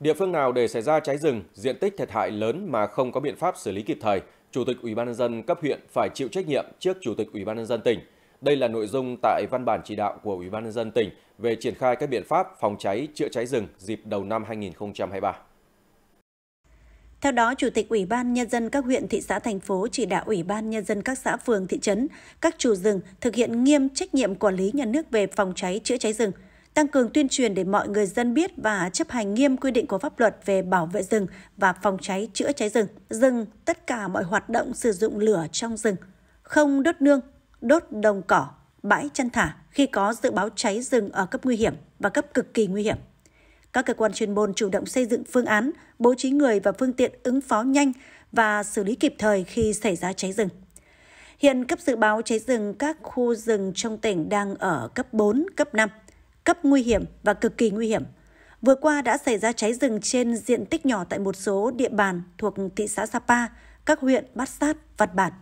Địa phương nào để xảy ra cháy rừng, diện tích thiệt hại lớn mà không có biện pháp xử lý kịp thời, Chủ tịch Ủy ban nhân dân cấp huyện phải chịu trách nhiệm trước Chủ tịch Ủy ban nhân dân tỉnh. Đây là nội dung tại văn bản chỉ đạo của Ủy ban nhân dân tỉnh về triển khai các biện pháp phòng cháy chữa cháy rừng dịp đầu năm 2023. Theo đó, Chủ tịch Ủy ban Nhân dân các huyện, thị xã, thành phố chỉ đạo Ủy ban Nhân dân các xã, phường, thị trấn, các chủ rừng thực hiện nghiêm trách nhiệm quản lý nhà nước về phòng cháy, chữa cháy rừng – tăng cường tuyên truyền để mọi người dân biết và chấp hành nghiêm quy định của pháp luật về bảo vệ rừng và phòng cháy chữa cháy rừng, dừng tất cả mọi hoạt động sử dụng lửa trong rừng, không đốt nương, đốt đồng cỏ, bãi chăn thả khi có dự báo cháy rừng ở cấp nguy hiểm và cấp cực kỳ nguy hiểm. Các cơ quan chuyên môn chủ động xây dựng phương án, bố trí người và phương tiện ứng phó nhanh và xử lý kịp thời khi xảy ra cháy rừng. Hiện cấp dự báo cháy rừng các khu rừng trong tỉnh đang ở cấp 4, cấp 5 cấp nguy hiểm và cực kỳ nguy hiểm. Vừa qua đã xảy ra cháy rừng trên diện tích nhỏ tại một số địa bàn thuộc thị xã Sapa, các huyện Bát Sát, Vạt Bản.